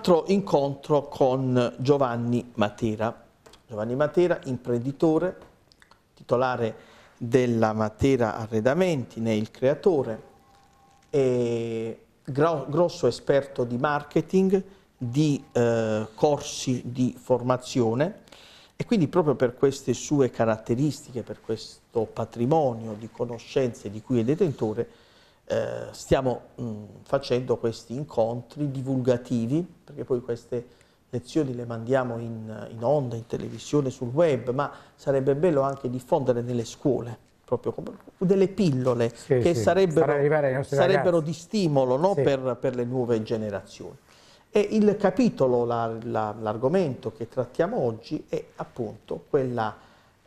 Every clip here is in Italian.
altro incontro con Giovanni Matera. Giovanni Matera, imprenditore, titolare della Matera Arredamenti, ne è il creatore, e grosso esperto di marketing, di eh, corsi di formazione e quindi proprio per queste sue caratteristiche, per questo patrimonio di conoscenze di cui è detentore, eh, stiamo mh, mm, facendo questi incontri divulgativi, perché poi queste lezioni le mandiamo in, in, onda, in televisione, sul web, ma sarebbe bello anche diffondere nelle scuole, proprio come delle pillole sì, che sì. sarebbero, sarebbero di stimolo no? sì. per, per, le nuove generazioni. E il capitolo, l'argomento la, la, che trattiamo oggi è appunto quella,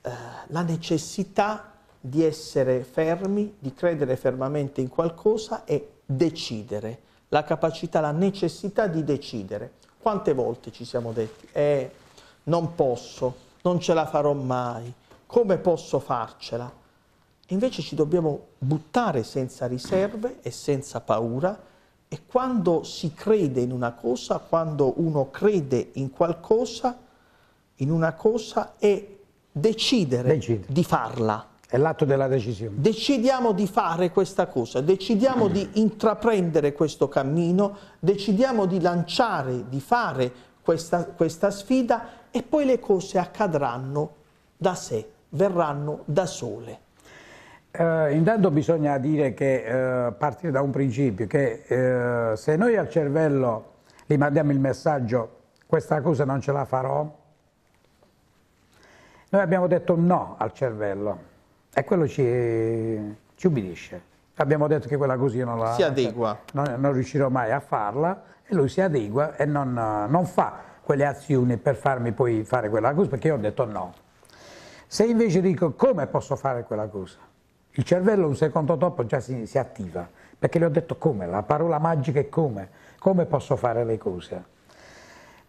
eh, la necessità di essere fermi, di credere fermamente in qualcosa e decidere, la capacità, la necessità di decidere. Quante volte ci siamo detti, eh, non posso, non ce la farò mai, come posso farcela? invece ci dobbiamo buttare senza riserve e senza paura e quando si crede in una cosa, quando uno crede in qualcosa, in una cosa e decidere. decidere. di farla è l'atto della decisione. Decidiamo di fare questa cosa, decidiamo di intraprendere questo cammino, decidiamo di lanciare, di fare questa, questa sfida e poi le cose accadranno da sé, verranno da sole. Eh, intanto bisogna dire che eh, partire da un principio, che eh, se noi al cervello gli mandiamo il messaggio questa cosa non ce la farò, noi abbiamo detto no al cervello e quello ci, ci ubbidisce. Abbiamo detto che quella così non la... Si adegua. Non, non riuscirò mai a farla e lui si adegua e non, non, fa quelle azioni per farmi poi fare quella cosa perché io ho detto no. Se invece dico come posso fare quella cosa, il cervello un secondo dopo già si, si attiva perché le ho detto come, la parola magica è come, come posso fare le cose.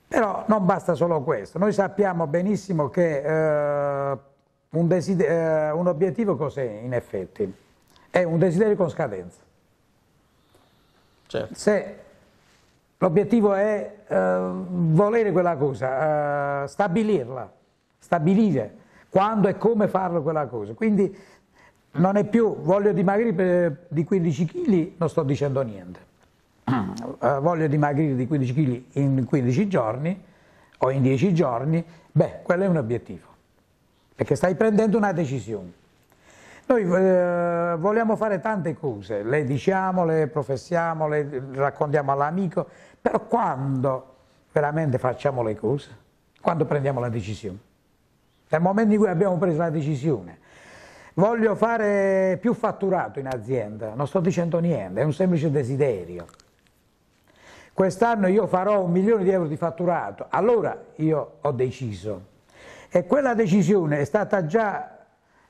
Però non basta solo questo, noi sappiamo benissimo che... Eh, un, desiderio, eh, un obiettivo cos'è in effetti? È un desiderio con scadenza. Certo. Se l'obiettivo è eh, volere quella cosa, eh, stabilirla, stabilire quando e come farlo quella cosa. Quindi non è più voglio dimagrire di 15 kg, non sto dicendo niente. Eh, voglio dimagrire di 15 kg in 15 giorni o in 10 giorni, beh, quello è un obiettivo perché stai prendendo una decisione. Noi eh, vogliamo fare tante cose, le diciamo, le professiamo, le raccontiamo all'amico, però quando veramente facciamo le cose, quando prendiamo la decisione, nel momento in cui abbiamo preso la decisione, voglio fare più fatturato in azienda, non sto dicendo niente, è un semplice desiderio. Quest'anno io farò un milione di euro di fatturato, allora io ho deciso e quella decisione è stata già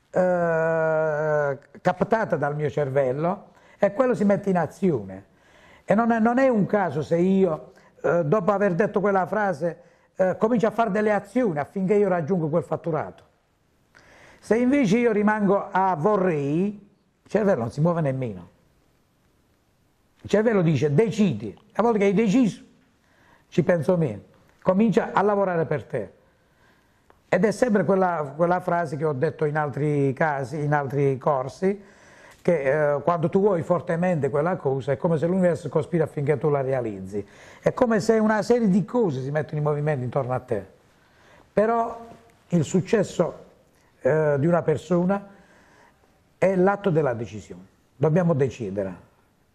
eh, captata dal mio cervello e quello si mette in azione. E non è, non è un caso se io, eh, dopo aver detto quella frase, eh, comincio a fare delle azioni affinché io raggiungo quel fatturato. Se invece io rimango a vorrei, il cervello non si muove nemmeno. Il cervello dice decidi, a volte che hai deciso, ci penso meno, comincia a lavorare per te. Ed è sempre quella, quella frase che ho detto in altri casi, in altri corsi, che eh, quando tu vuoi fortemente quella cosa è come se l'universo cospira affinché tu la realizzi, è come se una serie di cose si mettono in movimento intorno a te, però il successo eh, di una persona è l'atto della decisione, dobbiamo decidere,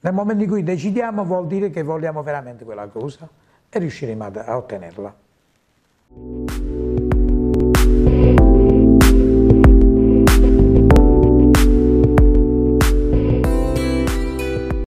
nel momento in cui decidiamo vuol dire che vogliamo veramente quella cosa e riusciremo a, a ottenerla.